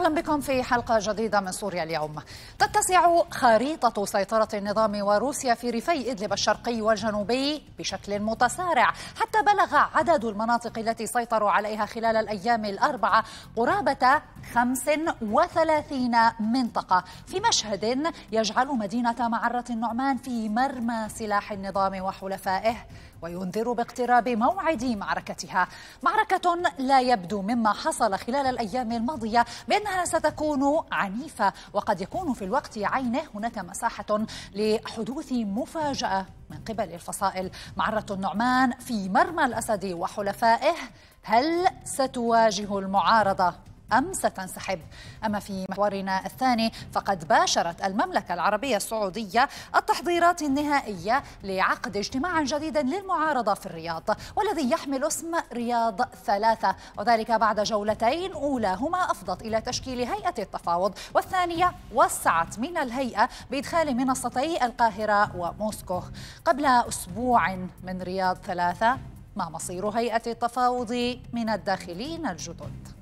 أهلا بكم في حلقة جديدة من سوريا اليوم تتسع خريطة سيطرة النظام وروسيا في ريفي إدلب الشرقي والجنوبي بشكل متسارع حتى بلغ عدد المناطق التي سيطروا عليها خلال الأيام الأربعة قرابة 35 منطقة في مشهد يجعل مدينة معرة النعمان في مرمى سلاح النظام وحلفائه وينذر باقتراب موعد معركتها معركة لا يبدو مما حصل خلال الأيام الماضية بأنها ستكون عنيفة وقد يكون في الوقت عينه هناك مساحة لحدوث مفاجأة من قبل الفصائل معرة النعمان في مرمى الأسد وحلفائه هل ستواجه المعارضة أم ستنسحب أما في محورنا الثاني فقد باشرت المملكة العربية السعودية التحضيرات النهائية لعقد اجتماع جديد للمعارضة في الرياض والذي يحمل اسم رياض ثلاثة وذلك بعد جولتين أولاهما أفضت إلى تشكيل هيئة التفاوض والثانية وسعت من الهيئة بإدخال منصتي القاهرة وموسكو قبل أسبوع من رياض ثلاثة ما مصير هيئة التفاوض من الداخلين الجدد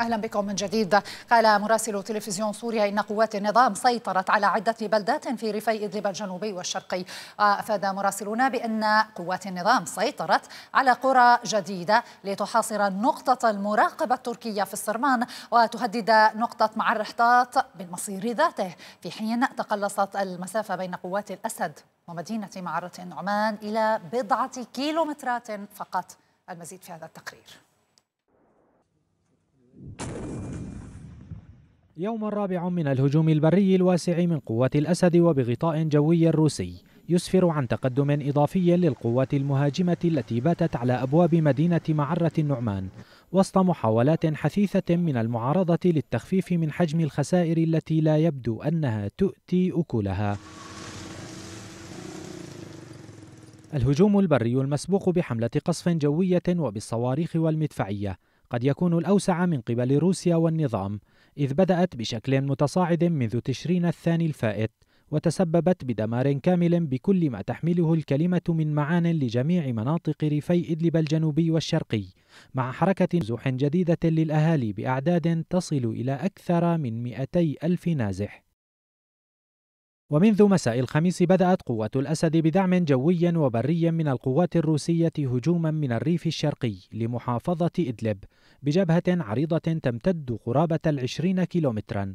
أهلا بكم من جديد قال مراسل تلفزيون سوريا إن قوات النظام سيطرت على عدة بلدات في ريفي إدلب الجنوبي والشرقي وأفاد مراسلنا بأن قوات النظام سيطرت على قرى جديدة لتحاصر نقطة المراقبة التركية في السرمان وتهدد نقطة مع الرحطات بالمصير ذاته في حين تقلصت المسافة بين قوات الأسد ومدينة معرة عمان إلى بضعة كيلومترات فقط المزيد في هذا التقرير يوم الرابع من الهجوم البري الواسع من قوات الأسد وبغطاء جوي روسي يسفر عن تقدم إضافي للقوات المهاجمة التي باتت على أبواب مدينة معرة النعمان وسط محاولات حثيثة من المعارضة للتخفيف من حجم الخسائر التي لا يبدو أنها تؤتي أكلها الهجوم البري المسبوق بحملة قصف جوية وبالصواريخ والمدفعية قد يكون الأوسع من قبل روسيا والنظام إذ بدأت بشكل متصاعد منذ تشرين الثاني الفائت وتسببت بدمار كامل بكل ما تحمله الكلمة من معان لجميع مناطق ريفي إدلب الجنوبي والشرقي مع حركة نزوح جديدة للأهالي بأعداد تصل إلى أكثر من 200 ألف نازح ومنذ مساء الخميس بدأت قوة الأسد بدعم جوي وبري من القوات الروسية هجوما من الريف الشرقي لمحافظة إدلب بجبهة عريضة تمتد قرابة العشرين كيلومترا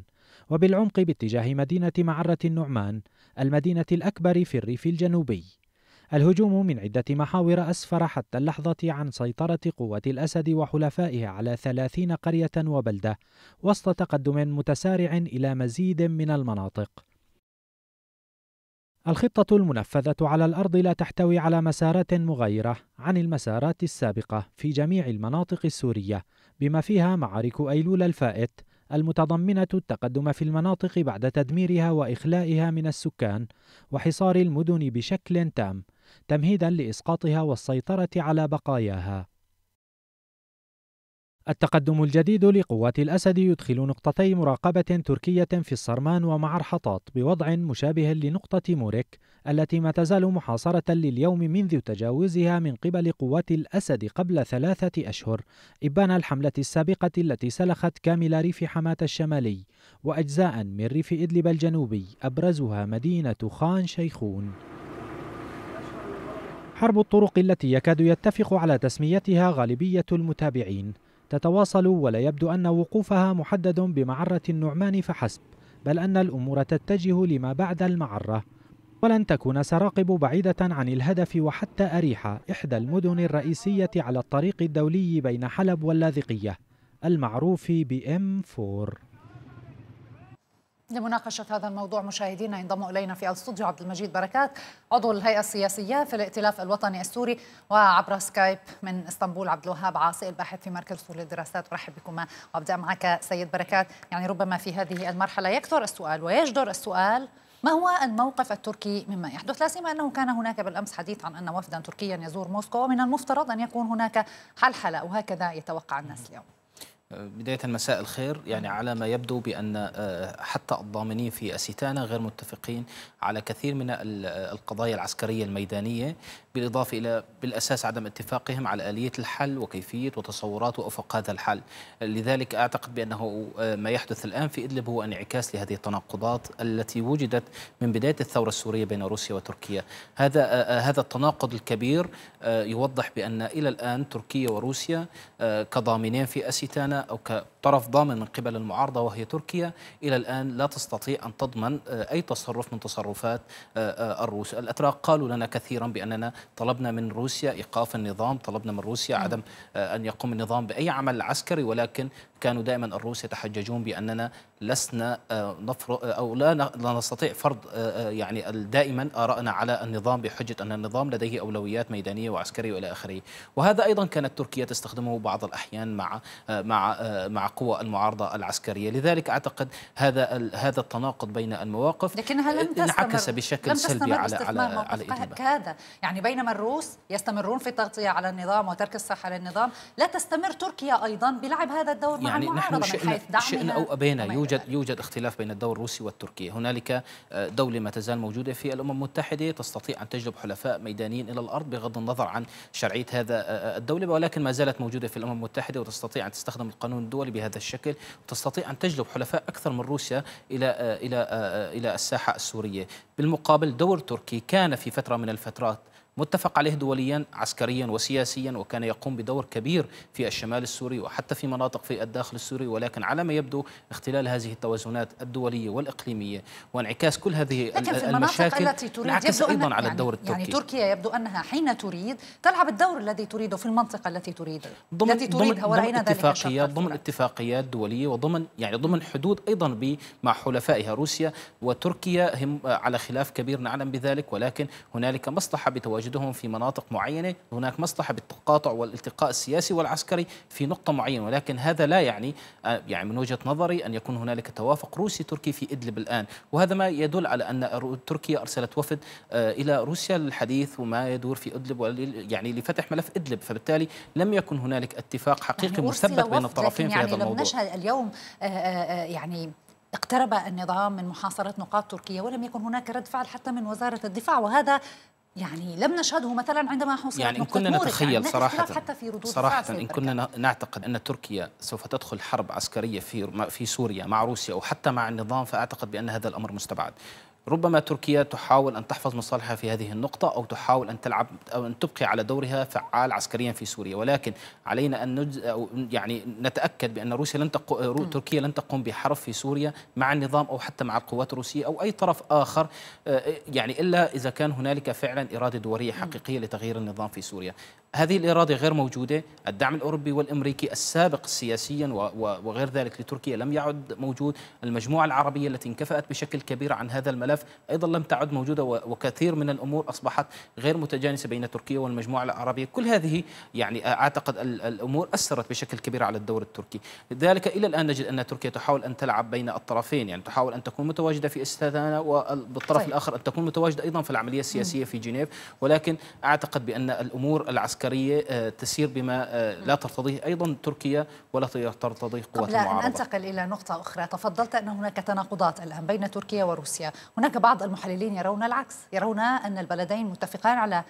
وبالعمق باتجاه مدينة معرة النعمان المدينة الأكبر في الريف الجنوبي الهجوم من عدة محاور أسفر حتى اللحظة عن سيطرة قوة الأسد وحلفائه على ثلاثين قرية وبلدة وسط تقدم متسارع إلى مزيد من المناطق الخطة المنفذة على الأرض لا تحتوي على مسارات مغايرة عن المسارات السابقة في جميع المناطق السورية، بما فيها معارك أيلول الفائت المتضمنة التقدم في المناطق بعد تدميرها وإخلائها من السكان وحصار المدن بشكل تام، تمهيدا لإسقاطها والسيطرة على بقاياها. التقدم الجديد لقوات الأسد يدخل نقطتي مراقبة تركية في الصرمان ومع الحطات بوضع مشابه لنقطة موريك التي ما تزال محاصرة لليوم منذ تجاوزها من قبل قوات الأسد قبل ثلاثة أشهر إبان الحملة السابقة التي سلخت كامل ريف حماة الشمالي وأجزاء من ريف إدلب الجنوبي أبرزها مدينة خان شيخون حرب الطرق التي يكاد يتفق على تسميتها غالبية المتابعين تتواصل ولا يبدو أن وقوفها محدد بمعرة النعمان فحسب بل أن الأمور تتجه لما بعد المعرة ولن تكون سراقب بعيدة عن الهدف وحتى أريحة إحدى المدن الرئيسية على الطريق الدولي بين حلب واللاذقية المعروف بإم 4 لمناقشة هذا الموضوع مشاهدينا ينضم إلينا في الاستوديو عبد المجيد بركات عضو الهيئة السياسية في الائتلاف الوطني السوري وعبر سكايب من اسطنبول عبد الوهاب عاصي الباحث في مركز سوريا للدراسات أرحب بكما وأبدأ معك سيد بركات يعني ربما في هذه المرحلة يكثر السؤال ويجدر السؤال ما هو الموقف التركي مما يحدث لا سيما انه كان هناك بالامس حديث عن ان وفدا تركيا يزور موسكو ومن المفترض ان يكون هناك حلحله وهكذا يتوقع الناس اليوم بداية مساء الخير يعني على ما يبدو بأن آه، حتى الضامنين في أسيتانا غير متفقين على كثير من آه، القضايا العسكرية الميدانية بالإضافة إلى بالأساس عدم اتفاقهم على آلية الحل وكيفية وتصورات وأفق هذا الحل لذلك أعتقد بأنه آه، ما يحدث الآن في إدلب هو انعكاس لهذه التناقضات التي وجدت من بداية الثورة السورية بين روسيا وتركيا هذا آه، آه، هذا التناقض الكبير يوضح بأن إلى الآن تركيا وروسيا كضامنين في أستانا أو ك طرف ضامن من قبل المعارضة وهي تركيا إلى الآن لا تستطيع أن تضمن آه، أي تصرف من تصرفات آه، آه، الروس الأتراك قالوا لنا كثيرا بأننا طلبنا من روسيا إيقاف النظام طلبنا من روسيا نعم. عدم أن يقوم النظام بأي عمل عسكري ولكن كانوا دائما الروس يتحججون بأننا لسنا آه، نفرض آه، او لا لا نستطيع فرض آه، يعني دائما ارائنا على النظام بحجه ان النظام لديه اولويات ميدانيه وعسكريه والى اخره، وهذا ايضا كانت تركيا تستخدمه بعض الاحيان مع مع مع قوى المعارضه العسكريه، لذلك اعتقد هذا هذا التناقض بين المواقف لكنها لم تستمر انعكس بشكل لم سلبي على على على كهذا، يعني بينما الروس يستمرون في التغطيه على النظام وترك الساحه للنظام، لا تستمر تركيا ايضا بلعب هذا الدور يعني مع المعارضه نحن من حيث دعمها شئنا او ابينا يوجد يوجد اختلاف بين الدور الروسي والتركي هنالك آه، دولة ما تزال موجودة في الأمم المتحدة تستطيع أن تجلب حلفاء ميدانيين إلى الأرض بغض النظر عن شرعية هذا آه، آه، الدولة ولكن ما زالت موجودة في الأمم المتحدة وتستطيع أن تستخدم القانون الدولي بهذا الشكل وتستطيع أن تجلب حلفاء أكثر من روسيا إلى إلى إلى الساحة السورية بالمقابل دور تركي كان في فترة من الفترات متفق عليه دوليا عسكريا وسياسيا وكان يقوم بدور كبير في الشمال السوري وحتى في مناطق في الداخل السوري ولكن على ما يبدو اختلال هذه التوازنات الدولية والإقليمية وانعكاس كل هذه لكن في المناطق التي تريد يبدو أيضا يعني على الدور يعني- يعني التركي يعني تركيا يبدو أنها حين تريد تلعب الدور الذي تريده في المنطقة التي تريده ضمن التي تريدها ورأينا ضمن اتفاقيات ضمن اتفاقيات دولية وضمن يعني ضمن حدود أيضا مع حلفائها روسيا وتركيا هم على خلاف كبير نعلم بذلك ولكن هنالك مصلحة بتواجد تجدهم في مناطق معينة هناك مصلحة بالتقاطع والالتقاء السياسي والعسكري في نقطة معينة ولكن هذا لا يعني آه، يعني من وجهة نظري أن يكون هنالك توافق روسي تركي في إدلب الآن وهذا ما يدل على أن تركيا أرسلت وفد آه، إلى روسيا للحديث وما يدور في إدلب يعني لفتح ملف إدلب فبالتالي لم يكن هنالك اتفاق حقيقي يعني مثبت بين الطرفين يعني في هذا الموضوع نشهد اليوم آه، يعني اقترب النظام من محاصرة نقاط تركيا ولم يكن هناك رد فعل حتى من وزارة الدفاع وهذا يعني لم نشهده مثلا عندما حصلت يعني إن كنا نتخيل صراحة حتى في ردود صراحة إن كنا نعتقد أن تركيا سوف تدخل حرب عسكرية في في سوريا مع روسيا أو حتى مع النظام فأعتقد بأن هذا الأمر مستبعد ربما تركيا تحاول أن تحفظ مصالحها في هذه النقطة أو تحاول أن تلعب أو أن تبقي على دورها فعال عسكريا في سوريا ولكن علينا أن نجز أو يعني نتأكد بأن روسيا لن تق... تركيا لن تقوم بحرب في سوريا مع النظام أو حتى مع القوات الروسية أو أي طرف آخر آه، يعني إلا إذا كان هنالك فعلا إرادة دولية حقيقية لتغيير النظام في سوريا هذه الإرادة غير موجودة الدعم الأوروبي والأمريكي السابق سياسيا وغير ذلك لتركيا لم يعد موجود المجموعة العربية التي انكفأت بشكل كبير عن هذا الملف أيضا لم تعد موجودة وكثير من الأمور أصبحت غير متجانسة بين تركيا والمجموعة العربية كل هذه يعني أعتقد الأمور أثرت بشكل كبير على الدور التركي لذلك إلى الآن نجد أن تركيا تحاول أن تلعب بين الطرفين يعني تحاول أن تكون متواجدة في استثناء وبالطرف الآخر أن تكون متواجدة أيضا في العملية السياسية في جنيف ولكن أعتقد بأن الأمور العسكرية عسكرية آه، تسير بما آه، لا ترتضيه أيضا تركيا ولا ترتضيه قوات قبل المعارضة أن أنتقل إلى نقطة أخرى تفضلت أن هناك تناقضات الآن بين تركيا وروسيا هناك بعض المحللين يرون العكس يرون أن البلدين متفقان على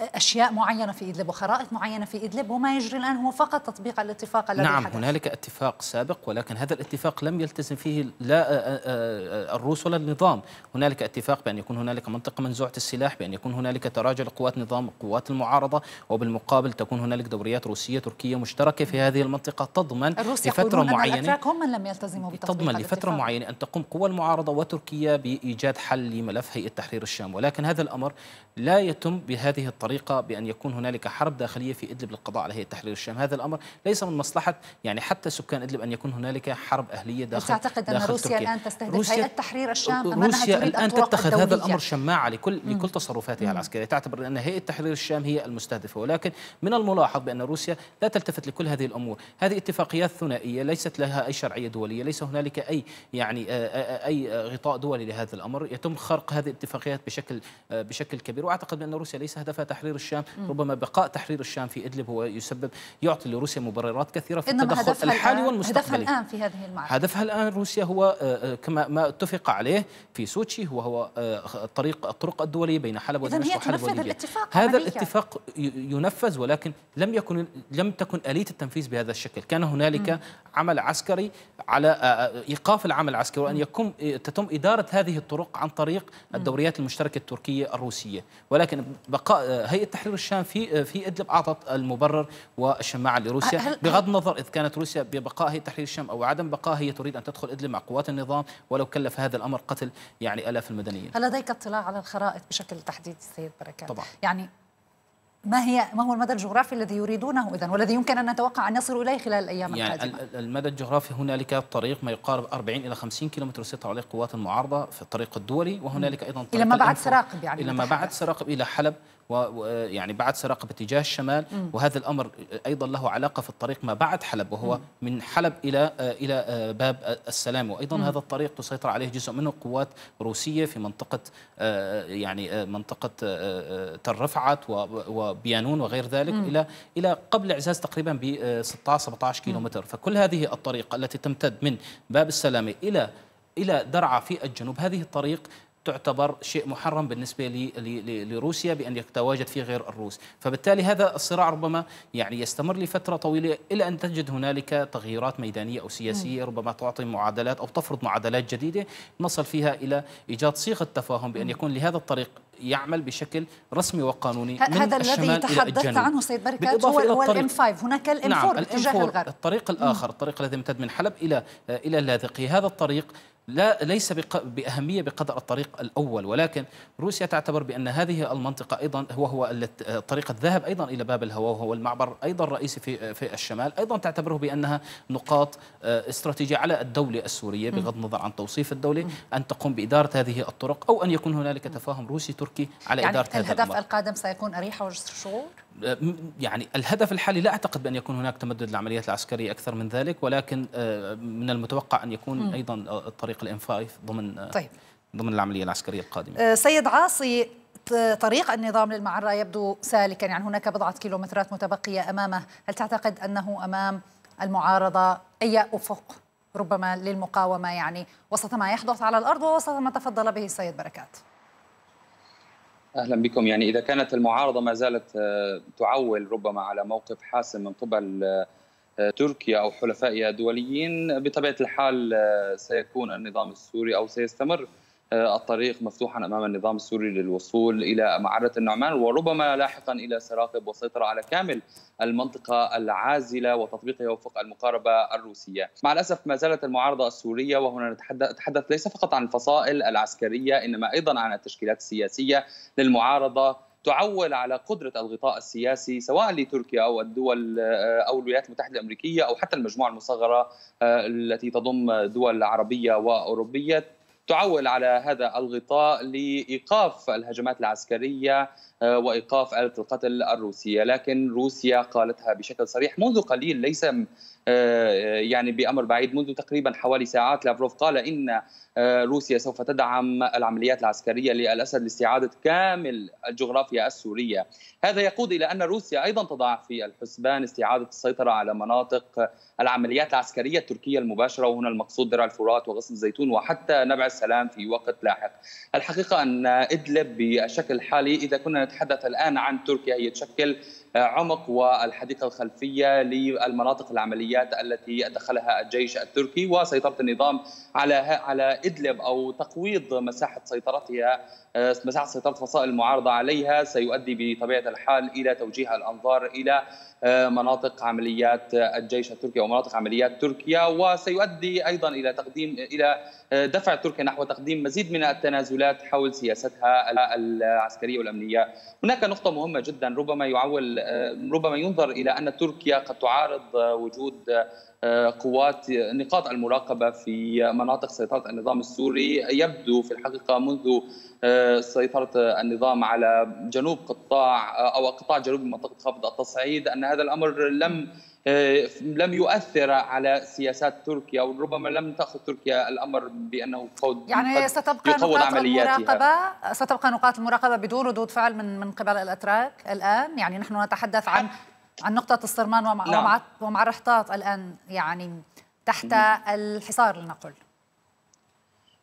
اشياء معينه في ادلب وخرائط معينه في ادلب وما يجري الان هو فقط تطبيق الاتفاق الذي نعم هنالك اتفاق سابق ولكن هذا الاتفاق لم يلتزم فيه لا آه، آه، آه، الروس ولا النظام هنالك اتفاق بان يكون هنالك منطقه منزوعه السلاح بان يكون هنالك تراجع لقوات نظام قوات المعارضه وبالمقابل تكون هنالك دوريات روسيه تركيه مشتركه في هذه المنطقه تضمن لفتره معينه هم من لم يلتزموا بتطبيق تضمن لفتره الاتفاق. معينه ان تقوم قوى المعارضه وتركيا بايجاد حل لملف هيئه تحرير الشام ولكن هذا الامر لا يتم بهذه الطريقه الطريقة بأن يكون هنالك حرب داخلية في إدلب للقضاء على هيئة تحرير الشام هذا الأمر ليس من مصلحة يعني حتى سكان إدلب أن يكون هنالك حرب أهلية داخل تعتقد أن روسيا تركيا. الآن تستهدف هيئة تحرير الشام أم روسيا الآن تتخذ هذا الأمر شماعة لكل مم. لكل تصرفاتها العسكرية تعتبر أن هيئة تحرير الشام هي المستهدفة ولكن من الملاحظ بأن روسيا لا تلتفت لكل هذه الأمور هذه اتفاقيات ثنائية ليست لها أي شرعية دولية ليس هنالك أي يعني آه، آه، آه، أي غطاء دولي لهذا الأمر يتم خرق هذه الاتفاقيات بشكل بشكل كبير وأعتقد بأن روسيا ليس هدفها تحرير الشام ربما بقاء تحرير الشام في إدلب هو يسبب يعطي لروسيا مبررات كثيرة في التدخل الحالي والمستقبلي هدفها الآن في هذه المعركة هدفها الآن روسيا هو آه، آه، كما ما اتفق عليه في سوتشي وهو آه، طريق الطرق الدولية بين حلب ودمشق وحلب وليبيا الاتفاق هذا الاتفاق ينفذ ولكن لم يكن لم تكن آلية التنفيذ بهذا الشكل كان هنالك عمل عسكري على إيقاف العمل العسكري وأن يكون تتم إدارة هذه الطرق عن طريق الدوريات المشتركة التركية الروسية ولكن بقاء هيئه تحرير الشام في في ادلب اعطت المبرر والشماعه لروسيا بغض النظر اذا كانت روسيا ببقاء هيئه تحرير الشام او عدم بقاء هي تريد ان تدخل ادلب مع قوات النظام ولو كلف هذا الامر قتل يعني الاف المدنيين هل لديك اطلاع على الخرائط بشكل تحديد سيد بركات طبعا يعني ما هي ما هو المدى الجغرافي الذي يريدونه اذا والذي يمكن ان نتوقع ان يصلوا اليه خلال الايام يعني القادمه؟ المدى الجغرافي هنالك طريق ما يقارب 40 الى 50 كيلومتر سيطر عليه قوات المعارضه في الطريق الدولي وهنالك ايضا طريق الى ما بعد سراقب يعني الى ما بعد سراقب الى حلب ويعني بعد سراقة باتجاه الشمال وهذا الأمر أيضا له علاقة في الطريق ما بعد حلب وهو من حلب إلى آه، إلى آه، باب آه، السلام وأيضا هذا الطريق تسيطر عليه جزء منه قوات روسية في منطقة يعني منطقة ترفعت رفعت وبيانون وغير ذلك إلى إلى قبل إعزاز تقريبا ب 16 17 كيلومتر فكل هذه الطريق التي تمتد من باب السلامة إلى إلى درعا في الجنوب هذه الطريق تعتبر شيء محرم بالنسبه لروسيا بان يتواجد فيه غير الروس، فبالتالي هذا الصراع ربما يعني يستمر لفتره طويله الى ان تجد هنالك تغييرات ميدانيه او سياسيه ربما تعطي معادلات او تفرض معادلات جديده نصل فيها الى ايجاد صيغه تفاهم بان يكون لهذا الطريق يعمل بشكل رسمي وقانوني من هذا الذي تحدثت عنه سيد بركات هو, هو الام 5 هناك الام 4 نعم الام 4 الطريق الاخر الطريق الذي يمتد من حلب الى الى اللاذقيه هذا الطريق لا ليس بأهمية بقدر الطريق الأول ولكن روسيا تعتبر بأن هذه المنطقة أيضا هو هو طريق الذهب أيضا إلى باب الهواء وهو المعبر أيضا الرئيسي في في الشمال أيضا تعتبره بأنها نقاط آه، استراتيجية على الدولة السورية بغض النظر عن توصيف الدولة أن تقوم بإدارة هذه الطرق أو أن يكون هنالك تفاهم روسي تركي على يعني إدارة هذا الهدف القادم سيكون أريحة وجسر آه، يعني الهدف الحالي لا اعتقد بان يكون هناك تمدد للعمليات العسكريه اكثر من ذلك ولكن آه، من المتوقع ان يكون ايضا الطريق الانفاي ضمن آه، طيب. ضمن العمليه العسكريه القادمه. سيد عاصي طريق النظام للمعره يبدو سالكا يعني هناك بضعه كيلومترات متبقيه امامه، هل تعتقد انه امام المعارضه اي افق ربما للمقاومه يعني وسط ما يحدث على الارض ووسط ما تفضل به السيد بركات؟ اهلا بكم يعني اذا كانت المعارضه ما زالت آه، تعول ربما على موقف حاسم من قبل آه، آه، تركيا او حلفائها الدوليين بطبيعه الحال سيكون النظام السوري او سيستمر آه، الطريق مفتوحا امام النظام السوري للوصول الى معره النعمان وربما لاحقا الى سراقب والسيطره على كامل المنطقه العازله وتطبيقها وفق المقاربه الروسيه. مع الاسف ما زالت المعارضه السوريه وهنا نتحدث ليس فقط عن الفصائل العسكريه انما ايضا عن التشكيلات السياسيه للمعارضه تعول على قدرة الغطاء السياسي سواء لتركيا أو الدول آه، أو الولايات المتحدة الأمريكية أو حتى المجموعة المصغرة آه، التي تضم دول عربية وأوروبية تعول على هذا الغطاء لايقاف الهجمات العسكريه آه، وايقاف آلة القتل الروسيه، لكن روسيا قالتها بشكل صريح منذ قليل ليس آه، يعني بامر بعيد منذ تقريبا حوالي ساعات لافروف قال ان آه، روسيا سوف تدعم العمليات العسكريه للاسد لاستعاده كامل الجغرافيا السوريه هذا يقود الى ان روسيا ايضا تضع في الحسبان استعاده السيطره على مناطق العمليات العسكريه التركيه المباشره وهنا المقصود درع الفرات وغصن الزيتون وحتى نبع السلام في وقت لاحق الحقيقه ان ادلب بالشكل الحالي اذا كنا نتحدث الان عن تركيا هي تشكل عمق والحديقه الخلفيه للمناطق العمليات التي دخلها الجيش التركي وسيطره النظام على على ادلب او تقويض مساحه سيطرتها آه، مساحه سيطره فصائل المعارضه عليها سيؤدي بطبيعه الحال الى توجيه الانظار الى آه، مناطق عمليات الجيش التركي او مناطق عمليات تركيا وسيؤدي ايضا الى تقديم الى دفع تركيا نحو تقديم مزيد من التنازلات حول سياستها العسكريه والامنيه. هناك نقطه مهمه جدا ربما يعول آه، ربما ينظر الى ان تركيا قد تعارض وجود آه، قوات نقاط المراقبة في مناطق سيطرة النظام السوري يبدو في الحقيقة منذ آه، سيطرة النظام على جنوب قطاع آه، أو قطاع جنوب منطقة خفض التصعيد أن هذا الأمر لم لم يؤثر على سياسات تركيا وربما لم تاخذ تركيا الامر بانه قد يعني ستبقى نقاط المراقبه ستبقى نقاط المراقبه بدون ردود فعل من من قبل الاتراك الان يعني نحن نتحدث عن عن نقطة الصرمان ومع, نعم. ومع, الرحطات الآن يعني تحت الحصار لنقل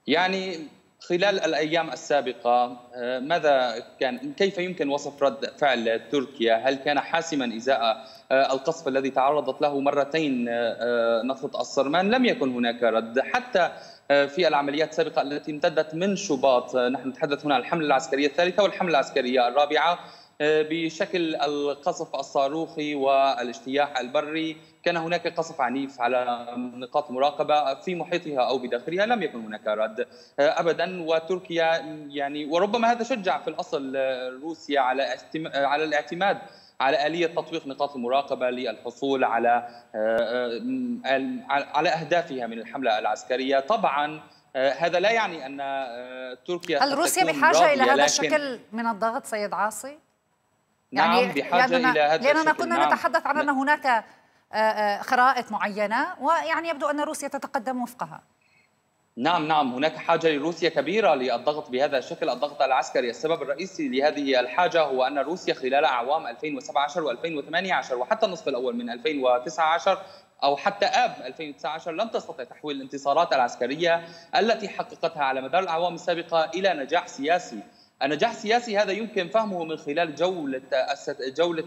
يعني خلال الايام السابقه آه، ماذا كان كيف يمكن وصف رد فعل تركيا؟ هل كان حاسما ازاء آه، القصف الذي تعرضت له مرتين نقطة آه، الصرمان؟ لم يكن هناك رد حتى في العمليات السابقه التي امتدت من شباط نحن نتحدث هنا عن الحمله العسكريه الثالثه والحمله العسكريه الرابعه آه، بشكل القصف الصاروخي والاجتياح البري كان هناك قصف عنيف على نقاط مراقبة في محيطها أو بداخلها لم يكن هناك رد آه، أبدا وتركيا يعني وربما هذا شجع في الأصل آه، روسيا على على الاعتماد على آلية تطبيق نقاط المراقبة للحصول على على أهدافها من الحملة العسكرية طبعا هذا لا يعني أن تركيا هل روسيا بحاجة إلى هذا الشكل من الضغط سيد عاصي؟ يعني نعم بحاجة إلى هذا لأننا كنا نعم. نتحدث عن أن نعم. هناك آه، آه، خرائط معينة ويعني يبدو أن روسيا تتقدم وفقها نعم نعم هناك حاجة لروسيا كبيرة للضغط بهذا الشكل الضغط العسكري السبب الرئيسي لهذه الحاجة هو أن روسيا خلال أعوام 2017 و2018 وحتى النصف الأول من 2019 او حتى اب 2019 لم تستطع تحويل الانتصارات العسكريه التي حققتها على مدار الاعوام السابقه الى نجاح سياسي النجاح السياسي هذا يمكن فهمه من خلال جولة جولة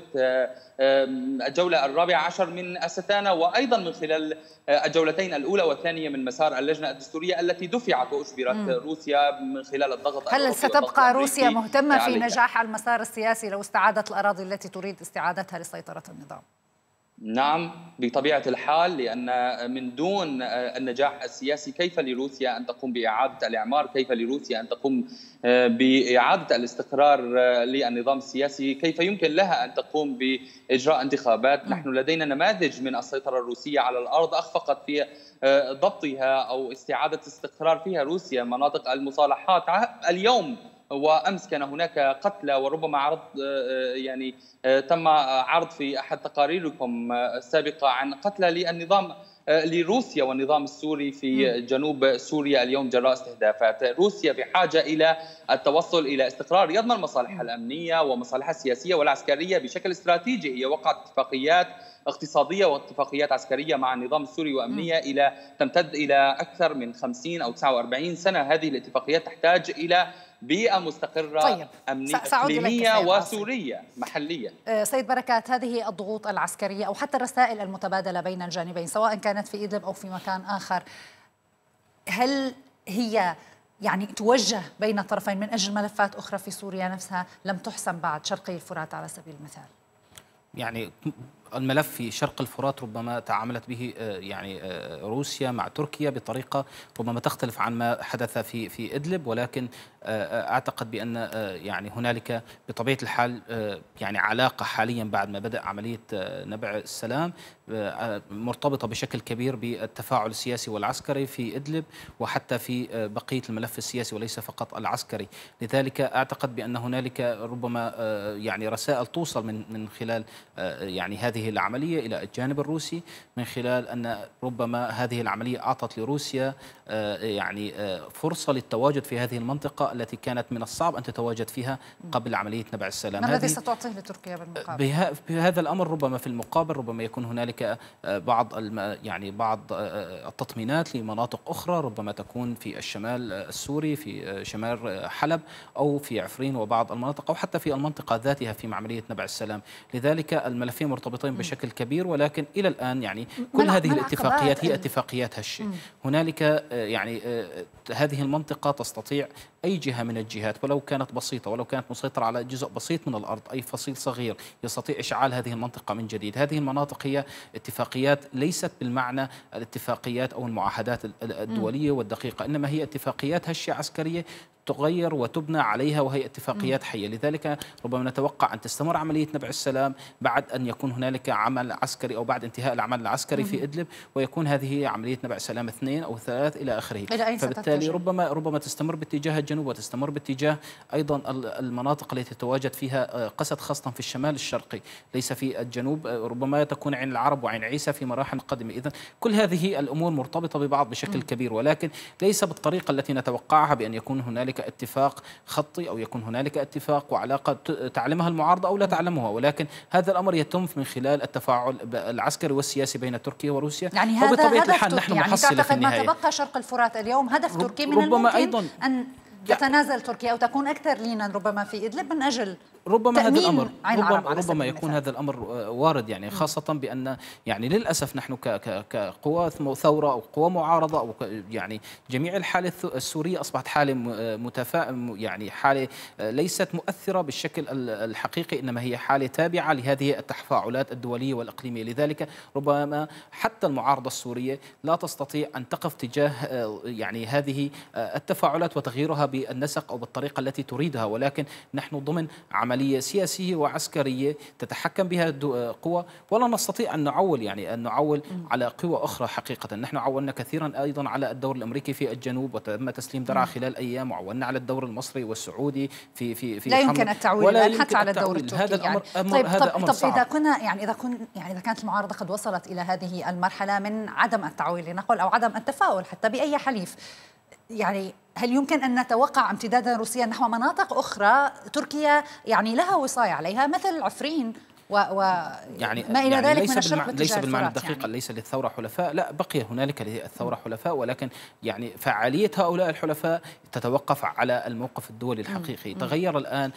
الجولة الرابعة عشر من الستانة وأيضا من خلال آه، الجولتين الأولى والثانية من مسار اللجنة الدستورية التي دفعت وأجبرت مم. روسيا من خلال الضغط هل ستبقى روسيا مهتمة في نجاح المسار السياسي لو استعادت الأراضي التي تريد استعادتها لسيطرة النظام؟ نعم بطبيعه الحال لان من دون النجاح السياسي كيف لروسيا ان تقوم باعاده الاعمار؟ كيف لروسيا ان تقوم آه، باعاده الاستقرار آه، للنظام السياسي؟ كيف يمكن لها ان تقوم باجراء انتخابات؟ نعم. نحن لدينا نماذج من السيطره الروسيه على الارض اخفقت في آه، ضبطها او استعاده استقرار فيها روسيا مناطق المصالحات اليوم وامس كان هناك قتلى وربما عرض آه، يعني آه، تم عرض في احد تقاريركم السابقه عن قتلى للنظام آه، لروسيا والنظام السوري في جنوب سوريا اليوم جراء استهدافات روسيا بحاجة إلى التوصل إلى استقرار يضمن مصالحها الأمنية ومصالحها السياسية والعسكرية بشكل استراتيجي هي وقعت اتفاقيات اقتصادية واتفاقيات عسكرية مع النظام السوري وأمنية إلى تمتد إلى أكثر من 50 أو 49 سنة هذه الاتفاقيات تحتاج إلى بيئه مستقره طيب. امنيه اقليميه وسوريه محليا أه، سيد بركات هذه الضغوط العسكريه او حتى الرسائل المتبادله بين الجانبين سواء كانت في ادلب او في مكان اخر هل هي يعني توجه بين الطرفين من اجل ملفات اخرى في سوريا نفسها لم تحسم بعد شرقي الفرات على سبيل المثال يعني الملف في شرق الفرات ربما تعاملت به آه، يعني آه، روسيا مع تركيا بطريقه ربما تختلف عن ما حدث في في ادلب ولكن آه، اعتقد بان يعني هنالك بطبيعه الحال يعني علاقه حاليا بعد ما بدا عمليه نبع السلام مرتبطه بشكل كبير بالتفاعل السياسي والعسكري في ادلب وحتى في بقيه الملف السياسي وليس فقط العسكري، لذلك اعتقد بان هنالك ربما يعني رسائل توصل من من خلال يعني هذه هذه العملية إلى الجانب الروسي من خلال أن ربما هذه العملية أعطت لروسيا آه، يعني آه، فرصة للتواجد في هذه المنطقة التي كانت من الصعب أن تتواجد فيها قبل عملية نبع السلام ما الذي ستعطيه لتركيا بالمقابل؟ بهذا الأمر ربما في المقابل ربما يكون هنالك آه، بعض يعني بعض التطمينات لمناطق أخرى ربما تكون في الشمال السوري في شمال حلب أو في عفرين وبعض المناطق أو حتى في المنطقة ذاتها في عملية نبع السلام لذلك الملفين مرتبطين متخبطين بشكل كبير ولكن الى الان يعني كل هذه الاتفاقيات هي اتفاقيات هشه هنالك آه، يعني آه، هذه المنطقه تستطيع أي جهة من الجهات ولو كانت بسيطة ولو كانت مسيطرة على جزء بسيط من الأرض أي فصيل صغير يستطيع إشعال هذه المنطقة من جديد هذه المناطق هي اتفاقيات ليست بالمعنى الاتفاقيات أو المعاهدات الدولية والدقيقة إنما هي اتفاقيات هشة عسكرية تغير وتبنى عليها وهي اتفاقيات حية لذلك ربما نتوقع أن تستمر عملية نبع السلام بعد أن يكون هنالك عمل عسكري أو بعد انتهاء العمل العسكري في إدلب ويكون هذه عملية نبع سلام اثنين أو ثلاث إلى آخره فبالتالي ربما ربما تستمر باتجاه الجنوب الجنوب وتستمر باتجاه أيضا المناطق التي تتواجد فيها آه، قسد خاصة في الشمال الشرقي ليس في الجنوب آه، ربما تكون عين العرب وعين عيسى في مراحل قادمة إذا كل هذه الأمور مرتبطة ببعض بشكل م. كبير ولكن ليس بالطريقة التي نتوقعها بأن يكون هنالك اتفاق خطي أو يكون هنالك اتفاق وعلاقة تعلمها المعارضة أو لا تعلمها ولكن هذا الأمر يتم من خلال التفاعل العسكري والسياسي بين تركيا وروسيا يعني هذا هدف الحال نحن يعني تعتقد ما تبقى شرق الفرات اليوم هدف تركي من الممكن أيضاً أن تتنازل تركيا أو تكون أكثر لينا ربما في إدلب من أجل ربما هذا الامر ربما, ربما يكون هذا الامر آه، وارد يعني خاصه بان يعني للاسف نحن كقوى ثوره او قوى معارضه او يعني جميع الحاله السوريه اصبحت حاله آه، متفاء يعني حاله آه، ليست مؤثره بالشكل الحقيقي انما هي حاله تابعه لهذه التفاعلات الدوليه والاقليميه لذلك ربما حتى المعارضه السوريه لا تستطيع ان تقف تجاه يعني هذه التفاعلات وتغييرها بالنسق او بالطريقه التي تريدها ولكن نحن ضمن عمل عملية سياسية وعسكرية تتحكم بها قوى ولا نستطيع أن نعول يعني أن نعول على قوى أخرى حقيقة نحن عولنا كثيرا أيضا على الدور الأمريكي في الجنوب وتم تسليم درعا خلال أيام وعولنا على الدور المصري والسعودي في في في لا يمكن التعويل ولا حتى على الدور التركي هذا يعني. الأمر يعني. طيب هذا طب أمر طب صعب. إذا كنا يعني إذا كنا يعني إذا كانت المعارضة قد وصلت إلى هذه المرحلة من عدم التعويل لنقل أو عدم التفاؤل حتى بأي حليف يعني هل يمكن أن نتوقع امتدادا روسيا نحو مناطق أخرى تركيا يعني لها وصاية عليها مثل عفرين و, و يعني ما إلى يعني ذلك ليس من الشرق ليس بالمعنى الدقيق يعني. ليس للثورة حلفاء لا بقي هنالك للثورة حلفاء ولكن يعني فعالية هؤلاء الحلفاء تتوقف على الموقف الدولي الحقيقي مم. تغير الآن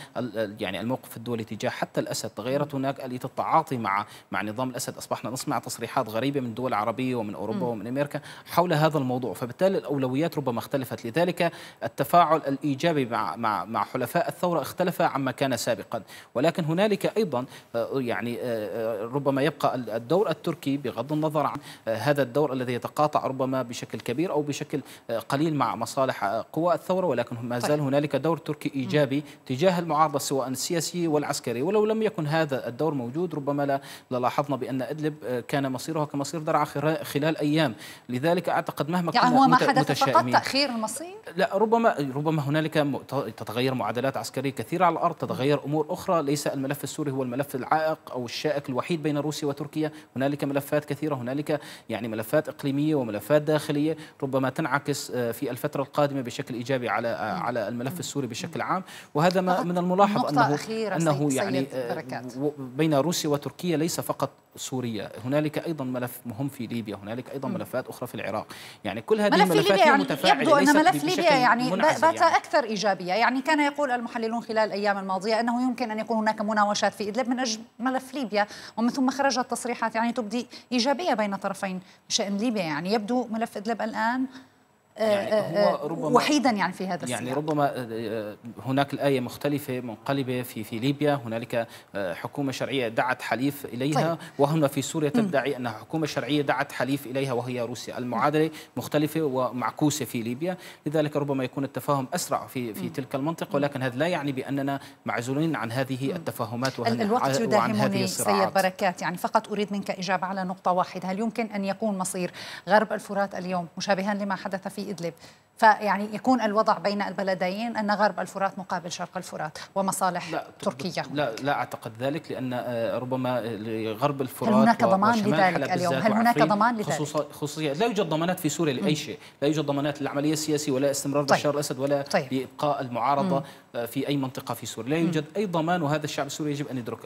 يعني الموقف الدولي تجاه حتى الأسد تغيرت هناك آلية التعاطي مع مع نظام الأسد أصبحنا نسمع تصريحات غريبة من دول عربية ومن أوروبا مم. ومن أمريكا حول هذا الموضوع فبالتالي الأولويات ربما اختلفت لذلك التفاعل الإيجابي مع مع مع حلفاء الثورة اختلف عما كان سابقا ولكن هنالك أيضا آه، يعني آه، آه، ربما يبقى الدور التركي بغض النظر عن آه، هذا الدور الذي يتقاطع ربما بشكل كبير أو بشكل قليل مع مصالح قوى الثورة ولكن ما طيب. زال هنالك دور تركي إيجابي تجاه المعارضة سواء السياسي والعسكري ولو لم يكن هذا الدور موجود ربما لا لاحظنا بأن إدلب كان مصيرها كمصير درعا خلال أيام لذلك أعتقد مهما يعني هو ما حدث فقط تأخير المصير؟ لا ربما ربما هنالك تتغير معادلات عسكرية كثيرة على الأرض تتغير أمور أخرى ليس الملف السوري هو الملف العائق الشائق أو الشائك الوحيد بين روسيا وتركيا هنالك ملفات كثيرة هنالك يعني ملفات إقليمية وملفات داخلية ربما تنعكس آه، في الفترة القادمة بشكل إيجابي على آه، على الملف السوري بشكل عام وهذا ما من الملاحظ أنه أنه يعني آه، بين روسيا وتركيا ليس فقط سوريا هنالك أيضا ملف مهم في ليبيا هنالك أيضا ملفات أخرى في العراق يعني كل هذه ملف الملفات يعني متفاعلة يبدو أن ملف ليبيا يعني بات يعني. أكثر إيجابية يعني كان يقول المحللون خلال الأيام الماضية أنه يمكن أن يكون هناك مناوشات في إدلب من أجل ملف ليبيا ومن ثم خرجت تصريحات يعني تبدي إيجابية بين طرفين شأن ليبيا يعني يبدو ملف إدلب الآن يعني آه، آه، آه، ربما وحيدا يعني في هذا يعني السياق يعني ربما هناك الآية مختلفة منقلبة في في ليبيا هنالك حكومة شرعية دعت حليف إليها طيب. وهنا في سوريا تدعي أنها حكومة شرعية دعت حليف إليها وهي روسيا المعادلة مختلفة ومعكوسة في ليبيا لذلك ربما يكون التفاهم أسرع في في تلك المنطقة ولكن هذا لا يعني بأننا معزولين عن هذه التفاهمات وعن الوقت يداهمني وعن هذه الصراعات. سيد بركات يعني فقط أريد منك إجابة على نقطة واحدة هل يمكن أن يكون مصير غرب الفرات اليوم مشابها لما حدث في idlib فيعني يكون الوضع بين البلدين أن غرب الفرات مقابل شرق الفرات ومصالح لا تركيه لا لا أعتقد ذلك لأن آه، ربما آه، غرب الفرات هل هناك ضمان لذلك اليوم؟ هل هناك ضمان لذلك؟ خصوصا خصوصية لا يوجد ضمانات في سوريا لأي شيء لا يوجد ضمانات للعملية السياسية ولا استمرار طيب. بشار الأسد ولا طيب. لإبقاء المعارضة آه، في أي منطقة في سوريا لا يوجد أي ضمان وهذا الشعب السوري يجب أن يدرك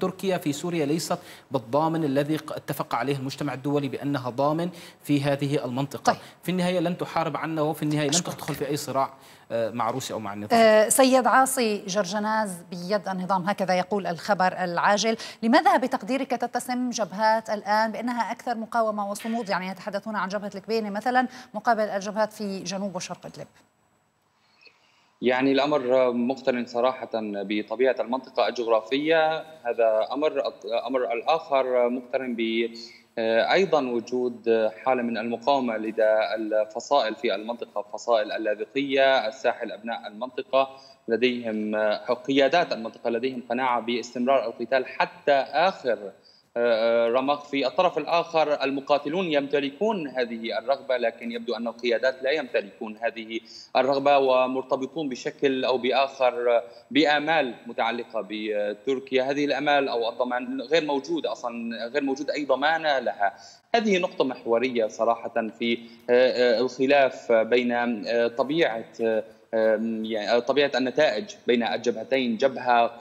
تركيا في سوريا ليست بالضامن الذي اتفق عليه المجتمع الدولي بأنها ضامن في هذه المنطقة طيب. في النهاية لن تحارب عنا وفي النهاية لن تدخل في أي صراع آه، مع روسيا أو مع النظام آه، سيد عاصي جرجناز بيد النظام هكذا يقول الخبر العاجل لماذا بتقديرك تتسم جبهات الآن بأنها أكثر مقاومة وصمود يعني يتحدثون عن جبهة الكبينة مثلا مقابل الجبهات في جنوب وشرق إدلب يعني الامر مقترن صراحه بطبيعه المنطقه الجغرافيه هذا امر امر الاخر مقترن ب آه، ايضا وجود آه، حاله من المقاومه لدى الفصائل في المنطقه فصائل اللاذقيه الساحل ابناء المنطقه لديهم آه، قيادات المنطقه لديهم قناعه باستمرار القتال حتى اخر رمق في الطرف الآخر المقاتلون يمتلكون هذه الرغبة لكن يبدو أن القيادات لا يمتلكون هذه الرغبة ومرتبطون بشكل أو بآخر بآمال متعلقة بتركيا هذه الآمال أو الضمان غير موجود أصلا غير موجود أي ضمانة لها هذه نقطة محورية صراحة في الخلاف بين طبيعة يعني طبيعه النتائج بين الجبهتين جبهه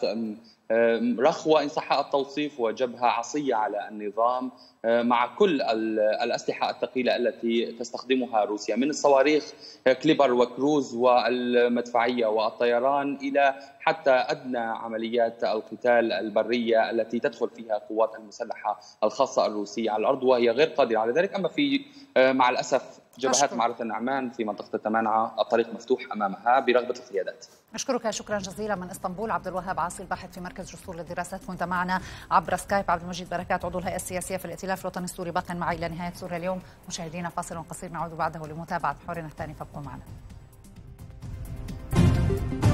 رخوه ان صح التوصيف وجبهه عصيه على النظام مع كل الاسلحه الثقيله التي تستخدمها روسيا من الصواريخ أه، كليبر وكروز والمدفعيه والطيران الى حتى ادنى عمليات القتال البريه التي تدخل فيها القوات المسلحه الخاصه الروسيه على الارض وهي غير قادره على ذلك اما في أه، مع الاسف جبهات معركة النعمان في منطقة التمانعة الطريق مفتوح أمامها برغبة القيادات أشكرك شكرا جزيلا من اسطنبول عبد الوهاب عاصي الباحث في مركز جسور للدراسات كنت معنا عبر سكايب عبد المجيد بركات عضو الهيئة السياسية في الائتلاف الوطني السوري باقا معي إلى نهاية سوريا اليوم مشاهدينا فاصل قصير نعود بعده لمتابعة حورنا الثاني فابقوا معنا